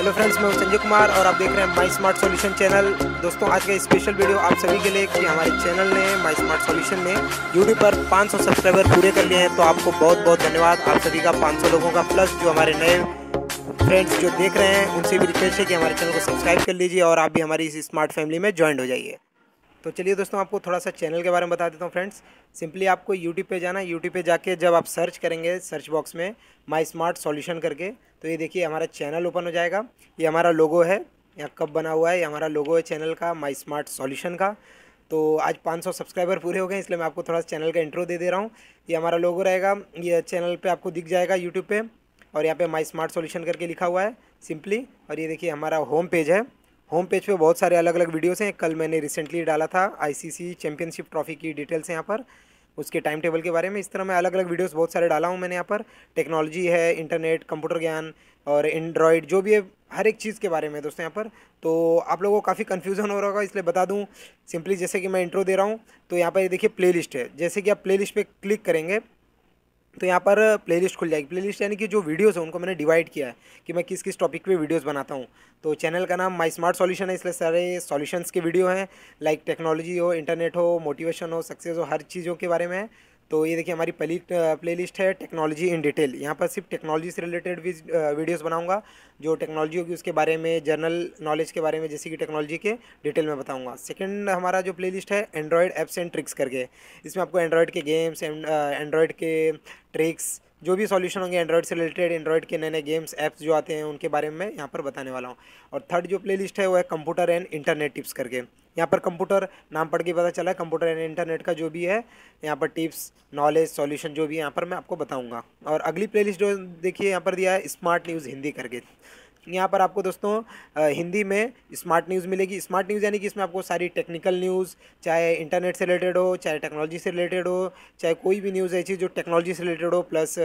hello friends मैं हूं संजय कुमार और आप देख रहे हैं माई स्मार्ट सॉल्यूशन चैनल दोस्तों आज का स्पेशल वीडियो आप सभी के लिए कि हमारे चैनल ने माई स्मार्ट सॉल्यूशन ने यूट्यूब पर 500 सब्सक्राइबर पूरे कर लिए हैं तो आपको बहुत बहुत धन्यवाद आप सभी का 500 लोगों का प्लस जो हमारे नए फ्रेंड्स जो देख रहे हैं उनसे भी रिक्वेस्ट है कि हमारे चैनल को सब्सक्राइब कर लीजिए और आप भी हमारी इस स्मार्ट फैमिली में ज्वाइन हो जाइए तो चलिए दोस्तों आपको थोड़ा सा चैनल के बारे में बता देता हूँ फ्रेंड्स सिंपली आपको यूट्यूब पे जाना यूट्यूब पे जाके जब आप सर्च करेंगे सर्च बॉक्स में माई स्मार्ट सॉल्यूशन करके तो ये देखिए हमारा चैनल ओपन हो जाएगा ये हमारा लोगो है यहाँ कब बना हुआ है ये हमारा लोगो है चैनल का माई स्मार्ट सॉल्यूशन का तो आज 500 सब्सक्राइबर पूरे हो गए इसलिए मैं आपको थोड़ा सा चैनल का इंट्रो दे दे रहा हूँ ये हमारा लोगो रहेगा ये चैनल पे आपको दिख जाएगा यूट्यूब पे और यहाँ पे माई स्मार्ट सॉल्यूशन करके लिखा हुआ है सिंपली और ये देखिए हमारा होम पेज है होम पेज पे बहुत सारे अलग अलग वीडियोस हैं कल मैंने रिसेंटली डाला था आईसीसी चैंपियनशिप ट्रॉफी की डिटेल्स हैं यहाँ पर उसके टाइम टेबल के बारे में इस तरह मैं अलग अलग वीडियोस बहुत सारे डाला हूँ मैंने यहाँ पर टेक्नोलॉजी है इंटरनेट कंप्यूटर ज्ञान और एंड्रॉयड जो भी है हर एक चीज़ के बारे में दोस्तों यहाँ पर तो आप लोगों को काफ़ी कन्फ्यूजन हो रहा होगा इसलिए बता दूँ सिंपली जैसे कि मैं इंट्रो दे रहा हूँ तो यहाँ पर देखिए प्ले है जैसे कि आप प्ले पे क्लिक करेंगे तो यहाँ पर प्लेलिस्ट खुल जाएगी प्लेलिस्ट यानी कि जो वीडियोस हैं उनको मैंने डिवाइड किया है कि मैं किस किस टॉपिक पे वीडियोस बनाता हूँ तो चैनल का नाम माई स्मार्ट सॉल्यूशन है इसलिए सारे सॉल्यूशंस के वीडियो हैं लाइक टेक्नोलॉजी हो इंटरनेट हो मोटिवेशन हो सक्सेस हो हर चीज़ों के बारे में तो ये देखिए हमारी पहली प्लेलिस्ट है टेक्नोलॉजी इन डिटेल यहाँ पर सिर्फ टेक्नोलॉजी से रिलेटेड वीडियोस बनाऊंगा जो टेक्नोलॉजी होगी उसके बारे में जनरल नॉलेज के बारे में जैसे कि टेक्नोलॉजी के डिटेल में बताऊंगा सेकंड हमारा जो प्लेलिस्ट है एंड्रॉयड ऐप्स एंड ट्रिक्स करके इसमें आपको एंड्रॉयड के गेम्स एंड्रॉयड के ट्रिक्स जो भी सॉल्यूशन होंगे एंड्रॉइड से रिलेटेड एंड्रॉइड के नए नए गेम्स ऐप्स जो आते हैं उनके बारे में मैं यहाँ पर बताने वाला हूँ और थर्ड जो प्लेलिस्ट है वो है कंप्यूटर एंड इंटरनेट टिप्स करके यहाँ पर कंप्यूटर नाम पढ़ के पता चला कंप्यूटर एंड इंटरनेट का जो भी है यहाँ पर टिप्स नॉलेज सॉल्यूशन जो भी है यहाँ पर मैं आपको बताऊँगा और अगली प्ले जो देखिए यहाँ पर दिया है स्मार्ट न्यूज़ हिंदी करके यहाँ पर आपको दोस्तों हिंदी में स्मार्ट न्यूज़ मिलेगी स्मार्ट न्यूज़ यानी कि इसमें आपको सारी टेक्निकल न्यूज़ चाहे इंटरनेट से रिलेटेड हो चाहे टेक्नोलॉजी से रिलेटेड हो चाहे कोई भी न्यूज़ ऐसी जो टेक्नोलॉजी से रिलेटेड हो प्लस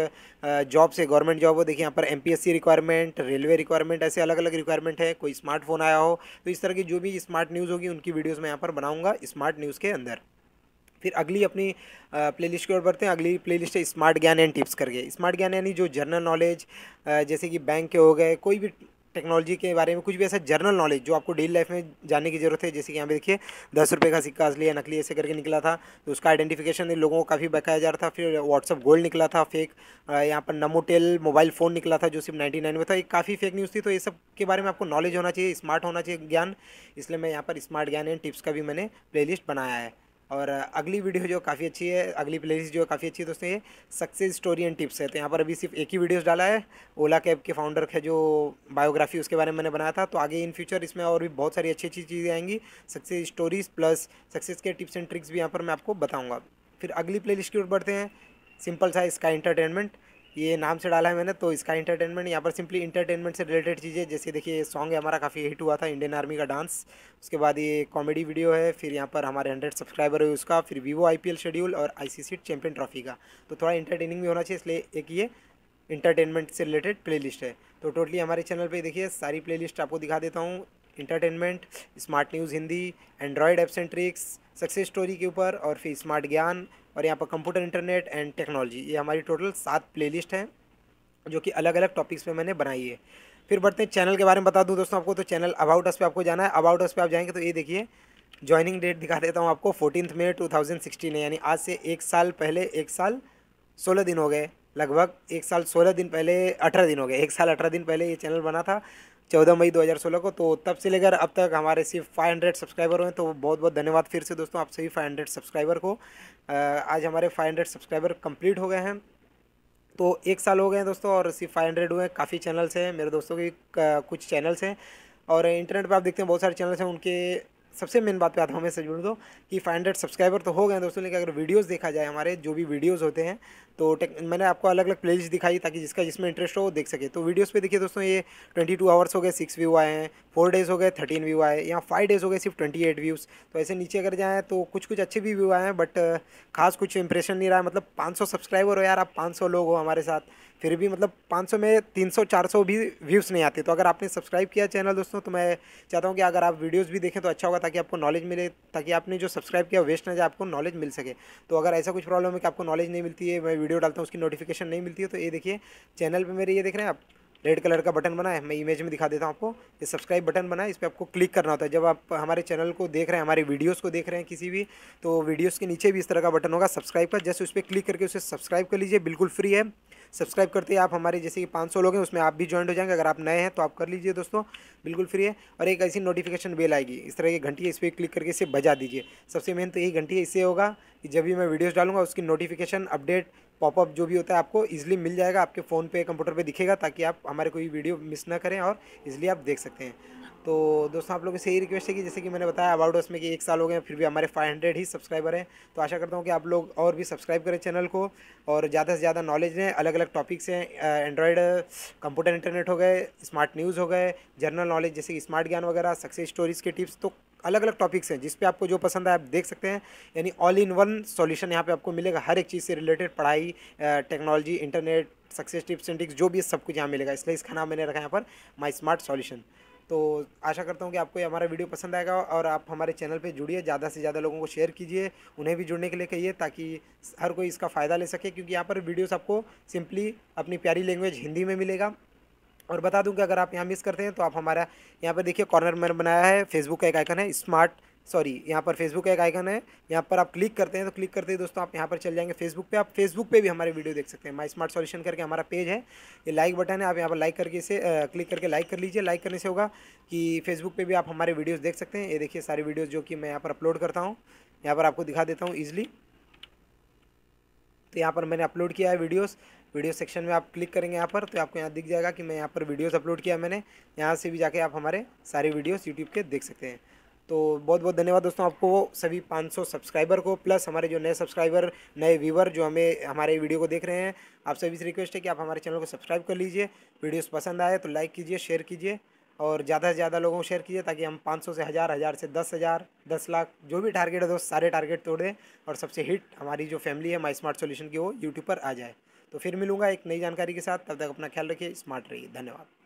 जॉब से गवर्नमेंट जॉब हो देखिए यहाँ पर एम रिक्वायरमेंट रेलवे रिक्वायरमेंट ऐसे अलग अलग रिक्वायरमेंट है कोई स्मार्टफोन आया हो तो इस तरह की जो भी स्मार्ट न्यूज़ होगी उनकी वीडियोज़ मैं यहाँ पर बनाऊँगा स्मार्ट न्यूज़ के अंदर फिर अगली अपनी प्लेलिस्ट की ओर बढ़ते हैं अगली प्लेलिस्ट है स्मार्ट ज्ञान एंड टिप्स करके स्मार्ट ज्ञान यानी जो जर्नल नॉलेज जैसे कि बैंक के हो गए कोई भी टेक्नोलॉजी के बारे में कुछ भी ऐसा जर्नल नॉलेज जो आपको डेली लाइफ में जानने की जरूरत है जैसे कि यहाँ पे देखिए दस रुपये का सिक्का असली या नकली ऐसे करके निकला था तो उसका आइडेंटिफिकेशन लोगों को काफ़ी बकाया जा रहा था फिर व्हाट्सअप गोल्ड निकला था फेक यहाँ पर नमोटेल मोबाइल फ़ोन निकला था जो सिर्फ नाइन्टी नाइन में था एक काफ़ी फेक न्यूज़ थी तो ये सब के बारे में आपको नॉलेज होना चाहिए स्मार्ट होना चाहिए ज्ञान इसलिए मैं यहाँ पर स्मार्ट ज्ञान एंड टिप्स का भी मैंने प्ले बनाया है और अगली वीडियो जो काफ़ी अच्छी है अगली प्लेलिस्ट जो काफ़ी अच्छी है दोस्तों ये सक्सेस स्टोरी एंड टिप्स है तो यहाँ पर अभी सिर्फ एक ही वीडियोस डाला है ओला कैब के फाउंडर का जो बायोग्राफी उसके बारे में मैंने बनाया था तो आगे इन फ्यूचर इसमें और भी बहुत सारी अच्छी अच्छी चीज़ें आएंगी सक्सेस स्टोरीज प्लस सक्सेस के टिप्स एंड ट्रिक्स भी यहाँ पर मैं आपको बताऊँगा फिर अगली प्ले की ओर बढ़ते हैं सिंपल सा इसका इंटरटेनमेंट ये नाम से डाला है मैंने तो इसका इंटरटेनमेंट यहाँ पर सिंपली इंटरटेनमेंट से रिलेटेड चीज़ें जैसे देखिए सॉन्ग हमारा काफ़ी हिट हुआ था इंडियन आर्मी का डांस उसके बाद ये कॉमेडी वीडियो है फिर यहाँ पर हमारे हंड्रेड सब्सक्राइबर है उसका फिर वीवो आई शेड्यूल और आई चैंपियन ट्रॉफी का तो थोड़ा इंटरटेनिंग भी होना चाहिए इसलिए एक ये इंटरटेनमेंट से रिलेटेड प्लेलिस्ट है तो टोटली हमारे चैनल पे देखिए सारी प्लेलिस्ट आपको दिखा देता हूँ entertainment smart news Hindi android एप्सेंट्रिक्स सक्सेस स्टोरी के ऊपर और फिर स्मार्ट ज्ञान और यहाँ पर कंप्यूटर इंटरनेट एंड टेक्नोलॉजी ये हमारी टोटल सात प्लेलिस्ट हैं जो कि अलग अलग टॉपिक्स पे मैंने बनाई है फिर बढ़ते हैं चैनल के बारे में बता दूँ दोस्तों आपको तो चैनल अबाउट अस पे आपको जाना है अबाउट अस पे आप जाएंगे तो ये देखिए ज्वाइनिंग डेट दिखा देता हूँ आपको fourteen May two thousand sixteen है यानी आज से एक साल पहले एक साल सोलह दिन हो गए लगभग एक साल सोलह दिन पहले अठारह दिन हो गए एक साल अठारह दिन पहले ये चैनल बना था चौदह मई 2016 को तो तब से लेकर अब तक हमारे सिर्फ 500 सब्सक्राइबर हुए तो बहुत बहुत धन्यवाद फिर से दोस्तों आप सभी 500 सब्सक्राइबर को आज हमारे 500 सब्सक्राइबर कंप्लीट हो गए हैं तो एक साल हो गए हैं दोस्तों और सिर्फ 500 हुए काफ़ी चैनल्स हैं मेरे दोस्तों की कुछ चैनल्स हैं और इंटरनेट पर आप देखते हैं बहुत सारे चैनल्स हैं उनके सबसे मेन बात पे आता हूँ मैं सच दो कि फाइव हंड्रेड सब्सक्राइबर तो हो गए दोस्तों लेकिन अगर वीडियोस देखा जाए हमारे जो भी वीडियोस होते हैं तो मैंने आपको अलग अलग प्लेलिस्ट दिखाई ताकि जिसका जिसमें इंटरेस्ट हो वो देख सके तो वीडियोस पे देखिए दोस्तों ये ट्वेंटी टू आवर्स हो गए सिक्स व्यू आए हैं फोर डेज़ हो गए थर्टीन व्यू आए या फाइव डेज़ हो गए सिर्फ ट्वेंटी एट व्यूज़ तो ऐसे नीचे अगर जाएँ तो कुछ कुछ अच्छे भी व्यू आए हैं बट खास कुछ इंप्रेशन नहीं रहा है मतलब पाँच सौ सब्सक्राइबर हो यार आप पाँच सौ लोग हो हमारे साथ फिर भी मतलब 500 में 300 400 भी व्यूज़ नहीं आते तो अगर आपने सब्सक्राइब किया चैनल दोस्तों तो मैं चाहता हूँ कि अगर आप वीडियोज़ भी देखें तो अच्छा होगा ताकि आपको नॉलेज मिले ताकि आपने जो सब्सक्राइब किया वेस्ट ना जाए आपको नॉलेज मिल सके तो अगर ऐसा कुछ प्रॉब्लम है कि आपको नॉलेज नहीं मिलती है मैं वीडियो डालता हूँ उसकी नोटिफिकेशन नहीं मिलती है तो ये देखिए चैनल पर मेरे ये देख रहे हैं आप रेड कलर का बटन बना है मैं इमेज में दिखा देता हूँ आपको ये सब्सक्राइब बटन बना है इस पर आपको क्लिक करना होता है जब आप हमारे चैनल को देख रहे हैं हमारे वीडियोस को देख रहे हैं किसी भी तो वीडियोज़ के नीचे भी इस तरह का बटन होगा सब्सक्राइब का जैसे उस पर क्लिक करके उसे सब्सक्राइब कर लीजिए बिल्कुल फ्री है सब्सक्राइब करते ही आप हमारे जैसे कि पाँच लोग हैं उसमें आप भी ज्वाइन हो जाएंगे अगर आप नए हैं तो आप कर लीजिए दोस्तों बिल्कुल फ्री है और एक ऐसी नोटिफिकेशन बेल आएगी इस तरह की घंटी इस पर क्लिक करके इसे बजा दीजिए सबसे मेन तो यही घंटी इससे होगा कि जब भी मैं वीडियोज़ डालूंगा उसकी नोटिफिकेशन अपडेट पॉपअप जो भी होता है आपको ईजिली मिल जाएगा आपके फ़ोन पे कंप्यूटर पे दिखेगा ताकि आप हमारे कोई वीडियो मिस ना करें और इजिली आप देख सकते हैं तो दोस्तों आप लोगों से यही रिक्वेस्ट है कि जैसे कि मैंने बताया अबाउट उसमें कि एक साल हो गए फिर भी हमारे 500 ही सब्सक्राइबर हैं तो आशा करता हूँ कि आप लोग और भी सब्सक्राइब करें चैनल को और ज़्यादा से ज़्यादा नॉलेज लें अलग अलग टॉपिक्स हैं एंड्रॉयड कंप्यूटर इंटरनेट हो गए स्मार्ट न्यूज़ हो गए जनरल नॉलेज जैसे कि स्मार्ट ज्ञान वगैरह सक्सेस स्टोरीज़ के टिप्स तो अलग अलग टॉपिक्स हैं जिस पे आपको जो पसंद है आप देख सकते हैं यानी ऑल इन वन सॉल्यूशन यहाँ पे आपको मिलेगा हर एक चीज़ से रिलेटेड पढ़ाई technology internet success tips and tricks जो भी सब कुछ यहाँ मिलेगा इसलिए इसका नाम मैंने रखा यहाँ पर माई स्मार्ट सॉल्यूशन तो आशा करता हूँ कि आपको हमारा वीडियो पसंद आएगा और आप हमारे चैनल पे जुड़िए ज़्यादा से ज़्यादा लोगों को शेयर कीजिए उन्हें भी जुड़ने के लिए कहिए ताकि हर कोई इसका फ़ायदा ले सके क्योंकि यहाँ पर वीडियोस आपको सिंपली अपनी प्यारी लैंग्वेज हिंदी में मिलेगा और बता दूं कि अगर आप यहाँ मिस करते हैं तो आप हमारा यहाँ पर देखिए कॉर्नर मैंने बनाया है फेसबुक का एक आइकन है स्मार्ट सॉरी यहाँ पर फेसबुक का एक आइकन है यहाँ पर आप क्लिक करते हैं तो क्लिक करते हैं दोस्तों आप यहाँ पर चल जाएंगे फेसबुक पे आप फेसबुक पे भी हमारे वीडियो देख सकते हैं माई स्मार्ट सॉल्यूशन करके हमारा पेज है ये लाइक बटन है आप यहाँ पर लाइक करके इसे क्लिक करके लाइक कर लीजिए लाइक करने से होगा कि फेसबुक पर भी आप हमारे वीडियोज़ देख सकते हैं ये देखिए सारे वीडियोज़ जो कि मैं यहाँ पर अपलोड करता हूँ यहाँ पर आपको दिखा देता हूँ ईजिली तो यहाँ पर मैंने अपलोड किया है वीडियोज़ वीडियो सेक्शन में आप क्लिक करेंगे यहाँ पर तो आपको यहाँ दिख जाएगा कि मैं यहाँ पर वीडियोस अपलोड किया मैंने यहाँ से भी जाके आप हमारे सारे वीडियोस यूट्यूब के देख सकते हैं तो बहुत बहुत धन्यवाद दोस्तों आपको वो सभी 500 सब्सक्राइबर को प्लस हमारे जो नए सब्सक्राइबर नए व्यूवर जो हमें हमारे वीडियो को देख रहे हैं आप सभी से रिक्वेस्ट है कि आप हमारे चैनल को सब्सक्राइब कर लीजिए वीडियोस पसंद आए तो लाइक कीजिए शेयर कीजिए और ज़्यादा से ज़्यादा लोगों को शेयर कीजिए ताकि हम पाँच से हज़ार हज़ार से दस हज़ार दस लाख जो भी टारगेट है दोस्त सारे टारगेट तोड़ें और सबसे हिट हमारी जो फैमिली है माई स्मार्ट सोल्यूशन की वो यूट्यूब पर आ जाए तो फिर मिलूंगा एक नई जानकारी के साथ तब तक अपना ख्याल रखिए स्मार्ट रहिए धन्यवाद